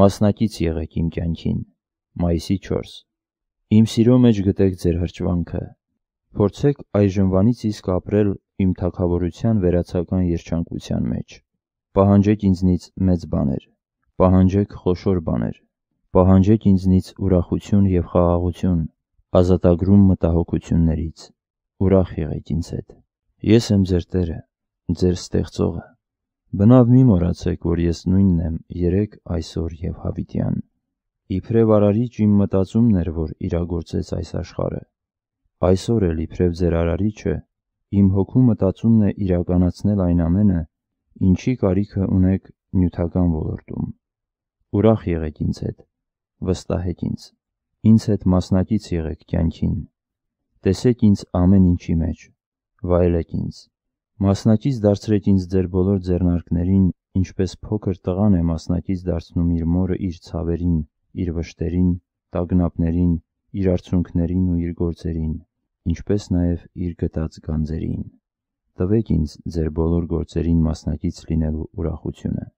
Մասնակից եղեք իմ կյանքին։ Մայիսի 4 Իմ սիրո մեջ գտեք ձեր հրճվանքը։ Փորձեք այժմվանից իսկ ապրել իմ թակավորության վերացական երջանկության մեջ։ Պահանջեք ինձնից մեծ բաներ։ Պահանջեք խոշոր բաներ։ Պահանջեք ինձնից ուրախություն եւ խաղաղություն, ազատագրում մտահոգություններից։ Ուրախ եղեք ինձ հետ։ Ես եմ ձեր Տերը, ձեր Ստեղծողը։ Բնավ մի մոռացեք, որ ես նույնն եմ երեկ, այսօր եւ հավիտյան։ Իբրև արարիչ իմ մտածումն էր, որ իրագործեց այս աշխարհը։ Այսօր էլ իբրև ձեր արարիչը իմ հոգու մտածումն է իրականացնել այն ամենը, ինչի կարիքը ունեք նյութական ոլորտում։ Ուրախ եղեք ինձ հետ, վստահեք ինձ, ինձ հետ մասնակից եղեք կյանքին։ Տեսեք ինձ ամեն ինչի մեջ, վայելեք ինձ։ Մասնակից դարձրեք ինձ ձեր բոլոր ձեռնարկներին, ինչպես փոքր տղան է մասնակից դարձնում իր մորը իր ցավերին, իր վշտերին, տագնապներին, իր արցունքներին ու իր գործերին, ինչպես նաև իր գտած գանձերին։ Տվեք ինձ ձեր բոլոր գործերին մասնակից լինելու ուրախությունը։